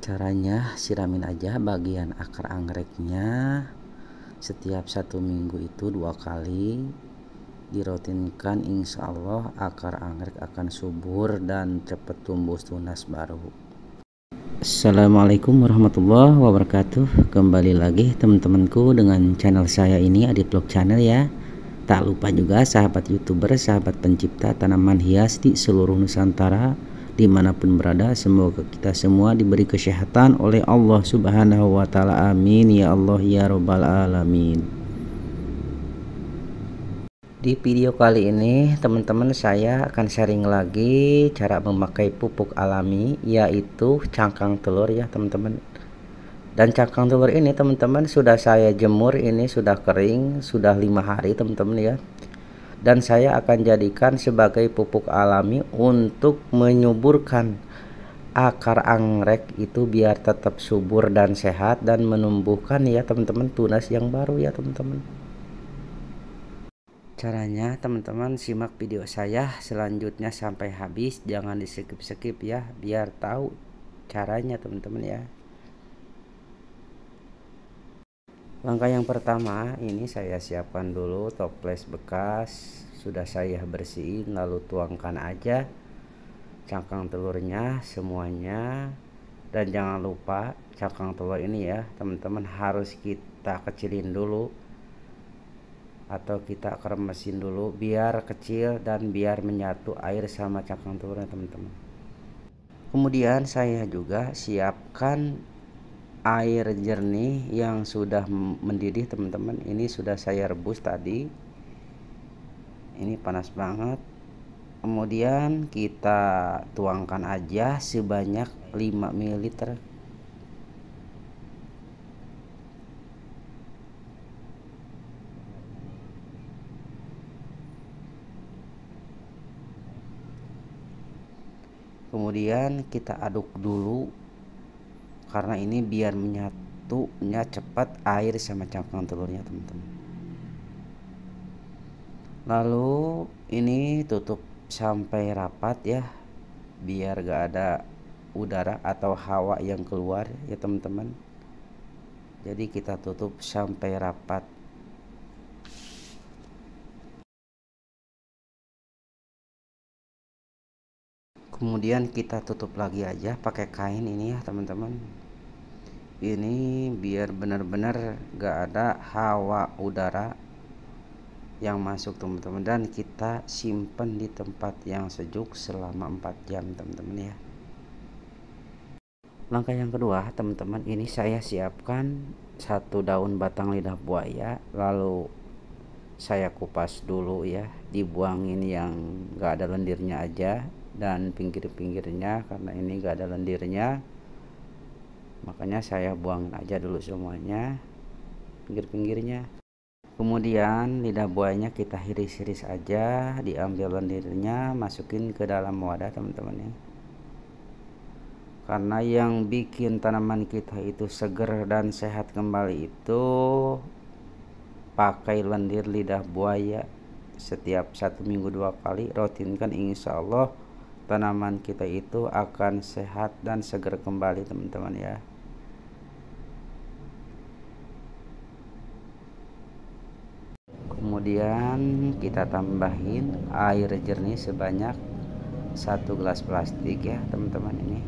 caranya siramin aja bagian akar anggreknya setiap satu minggu itu dua kali dirutinkan insya Allah akar anggrek akan subur dan cepat tumbuh tunas baru Assalamualaikum warahmatullahi wabarakatuh kembali lagi teman-temanku dengan channel saya ini Adit Vlog Channel ya tak lupa juga sahabat youtuber sahabat pencipta tanaman hias di seluruh Nusantara dimanapun berada semoga kita semua diberi kesehatan oleh Allah subhanahu wa ta'ala amin ya Allah ya robbal alamin di video kali ini teman-teman saya akan sharing lagi cara memakai pupuk alami yaitu cangkang telur ya teman-teman dan cangkang telur ini teman-teman sudah saya jemur ini sudah kering sudah lima hari teman-teman ya dan saya akan jadikan sebagai pupuk alami untuk menyuburkan akar anggrek itu biar tetap subur dan sehat dan menumbuhkan ya teman-teman tunas yang baru ya teman-teman caranya teman-teman simak video saya selanjutnya sampai habis jangan di skip-skip ya biar tahu caranya teman-teman ya Langkah yang pertama ini saya siapkan dulu toples bekas sudah saya bersihin lalu tuangkan aja cangkang telurnya semuanya dan jangan lupa cangkang telur ini ya teman-teman harus kita kecilin dulu atau kita kremesin dulu biar kecil dan biar menyatu air sama cangkang telurnya teman-teman kemudian saya juga siapkan air jernih yang sudah mendidih teman-teman ini sudah saya rebus tadi ini panas banget kemudian kita tuangkan aja sebanyak 5 ml kemudian kita aduk dulu karena ini biar menyatunya cepat air sama cangkang telurnya teman-teman lalu ini tutup sampai rapat ya biar gak ada udara atau hawa yang keluar ya teman-teman jadi kita tutup sampai rapat kemudian kita tutup lagi aja pakai kain ini ya teman-teman ini biar benar-benar gak ada hawa udara yang masuk teman-teman dan kita simpen di tempat yang sejuk selama 4 jam teman-teman ya langkah yang kedua teman-teman ini saya siapkan satu daun batang lidah buaya lalu saya kupas dulu ya dibuangin yang gak ada lendirnya aja dan pinggir-pinggirnya karena ini enggak ada lendirnya makanya saya buang aja dulu semuanya pinggir-pinggirnya kemudian lidah buahnya kita hiris-hiris aja diambil lendirnya masukin ke dalam wadah teman-teman ya karena yang bikin tanaman kita itu seger dan sehat kembali itu pakai lendir lidah buaya setiap satu minggu dua kali rutinkan insya Allah tanaman kita itu akan sehat dan seger kembali teman-teman ya kemudian kita tambahin air jernih sebanyak satu gelas plastik ya teman-teman ini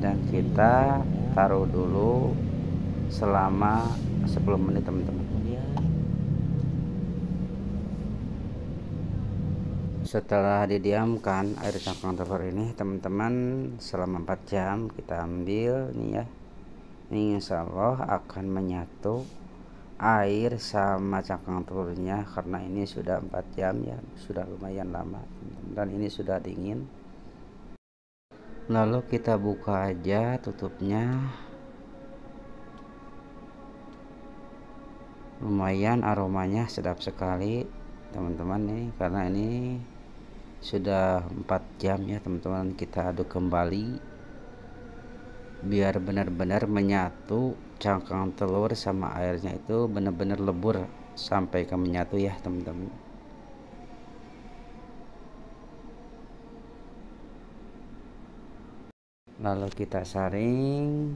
dan kita taruh dulu selama 10 menit teman-teman setelah didiamkan air cangkang telur ini teman-teman selama 4 jam kita ambil nih ya ini insya Allah akan menyatu air sama cangkang telurnya karena ini sudah 4 jam ya sudah lumayan lama dan ini sudah dingin lalu kita buka aja tutupnya lumayan aromanya sedap sekali teman-teman nih karena ini sudah 4 jam ya teman-teman kita aduk kembali biar benar-benar menyatu cangkang telur sama airnya itu benar-benar lebur sampai ke menyatu ya teman-teman lalu kita saring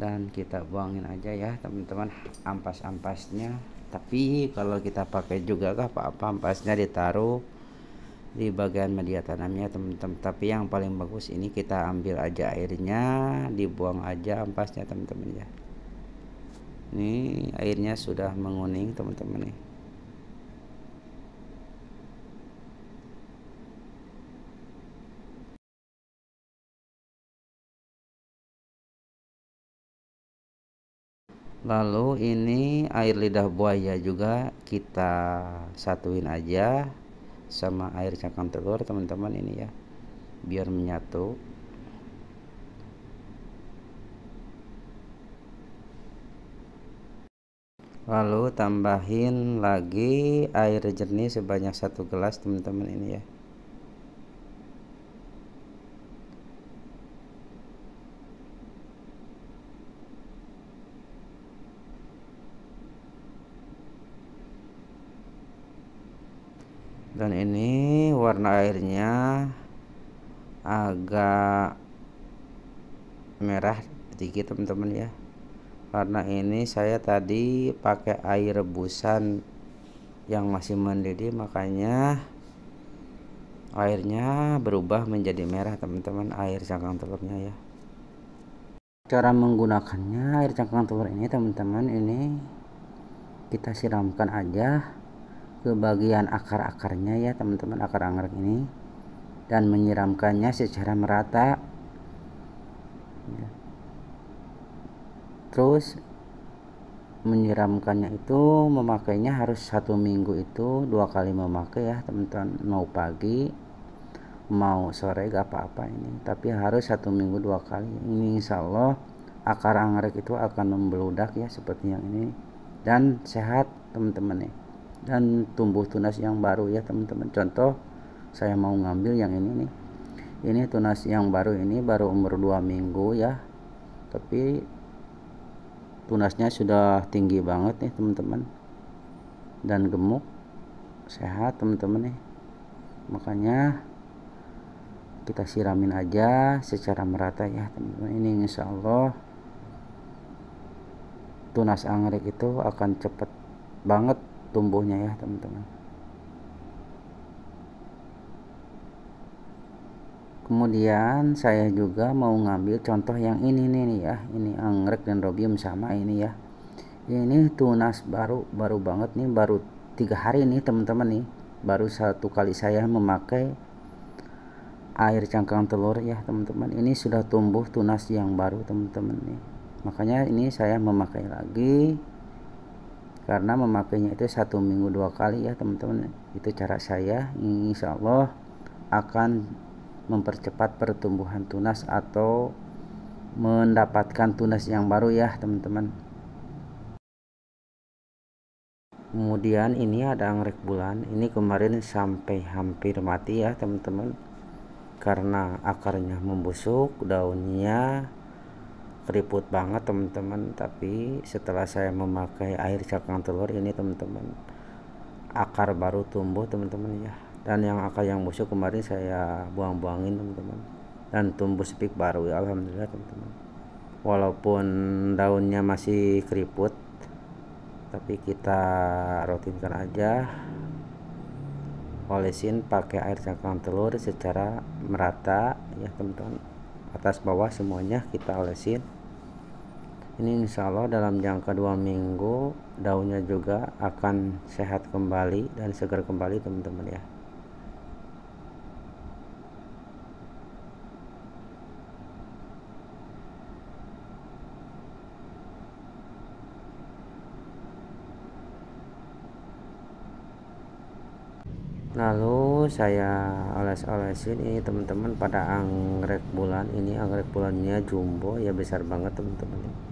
dan kita buangin aja ya teman-teman ampas-ampasnya tapi kalau kita pakai juga apa-apa ampasnya ditaruh di bagian media tanamnya teman-teman tapi yang paling bagus ini kita ambil aja airnya dibuang aja ampasnya teman-teman ya ini airnya sudah menguning teman-teman nih lalu ini air lidah buaya juga kita satuin aja sama air cangkang telur teman-teman ini ya biar menyatu lalu tambahin lagi air jernih sebanyak satu gelas teman-teman ini ya dan ini warna airnya agak merah sedikit teman-teman ya karena ini saya tadi pakai air rebusan yang masih mendidih makanya airnya berubah menjadi merah teman-teman air cangkang telurnya ya cara menggunakannya air cangkang telur ini teman-teman ini kita siramkan aja ke bagian akar-akarnya ya teman-teman akar anggrek ini dan menyiramkannya secara merata ya. terus menyiramkannya itu memakainya harus satu minggu itu dua kali memakai ya teman-teman mau pagi mau sore gak apa-apa ini tapi harus satu minggu dua kali ini insya Allah akar anggrek itu akan membeludak ya seperti yang ini dan sehat teman-teman nih -teman, ya dan tumbuh tunas yang baru ya teman-teman contoh saya mau ngambil yang ini nih ini tunas yang baru ini baru umur 2 minggu ya tapi tunasnya sudah tinggi banget nih teman-teman dan gemuk sehat teman-teman nih makanya kita siramin aja secara merata ya teman-teman ini insya Allah tunas anggrek itu akan cepet banget tumbuhnya ya teman-teman kemudian saya juga mau ngambil contoh yang ini nih, ya ini anggrek dan robium sama ini ya ini tunas baru baru banget nih baru tiga hari nih teman-teman nih baru satu kali saya memakai air cangkang telur ya teman-teman ini sudah tumbuh tunas yang baru teman-teman nih makanya ini saya memakai lagi karena memakainya itu satu minggu dua kali ya teman-teman itu cara saya insya Allah akan mempercepat pertumbuhan tunas atau mendapatkan tunas yang baru ya teman-teman kemudian ini ada anggrek bulan ini kemarin sampai hampir mati ya teman-teman karena akarnya membusuk daunnya keriput banget teman-teman tapi setelah saya memakai air cakang telur ini teman-teman akar baru tumbuh teman-teman ya dan yang akar yang busuk kemarin saya buang-buangin teman-teman dan tumbuh sepik baru ya alhamdulillah teman-teman walaupun daunnya masih keriput tapi kita rutinkan aja olesin pakai air cangkang telur secara merata ya teman-teman atas bawah semuanya kita olesin ini insya Allah dalam jangka dua minggu daunnya juga akan sehat kembali dan segar kembali teman-teman ya lalu saya oles-olesin ini teman-teman pada anggrek bulan ini anggrek bulannya jumbo ya besar banget teman-teman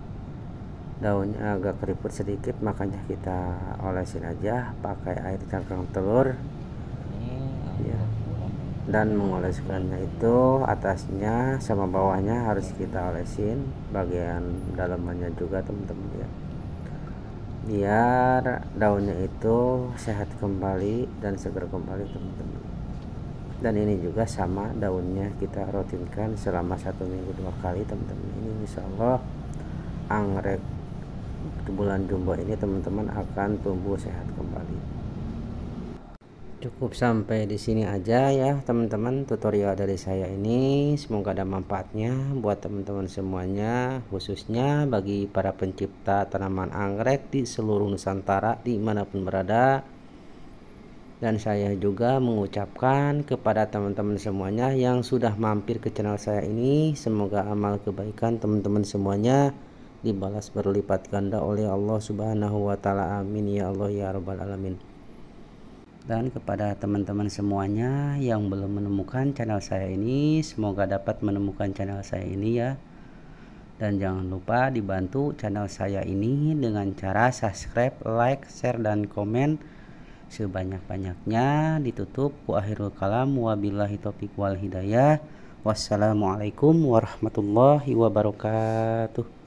daunnya agak keriput sedikit makanya kita olesin aja pakai air cangkang telur ya. dan mengoleskannya itu atasnya sama bawahnya harus kita olesin bagian dalamannya juga teman-teman ya biar daunnya itu sehat kembali dan segar kembali teman-teman dan ini juga sama daunnya kita rutinkan selama satu minggu dua kali teman-teman ini misalnya anggrek bulan jumbo ini teman-teman akan tumbuh sehat kembali cukup sampai di sini aja ya teman-teman tutorial dari saya ini semoga ada manfaatnya buat teman-teman semuanya khususnya bagi para pencipta tanaman anggrek di seluruh Nusantara dimanapun berada dan saya juga mengucapkan kepada teman-teman semuanya yang sudah mampir ke channel saya ini semoga amal kebaikan teman-teman semuanya dibalas berlipat ganda oleh Allah Subhanahu wa taala. Amin ya Allah ya rabbal alamin. Dan kepada teman-teman semuanya yang belum menemukan channel saya ini, semoga dapat menemukan channel saya ini ya. Dan jangan lupa dibantu channel saya ini dengan cara subscribe, like, share dan komen sebanyak-banyaknya. Ditutup wa akhirul kalam wabillahi taufiq wal hidayah. Wassalamualaikum warahmatullahi wabarakatuh.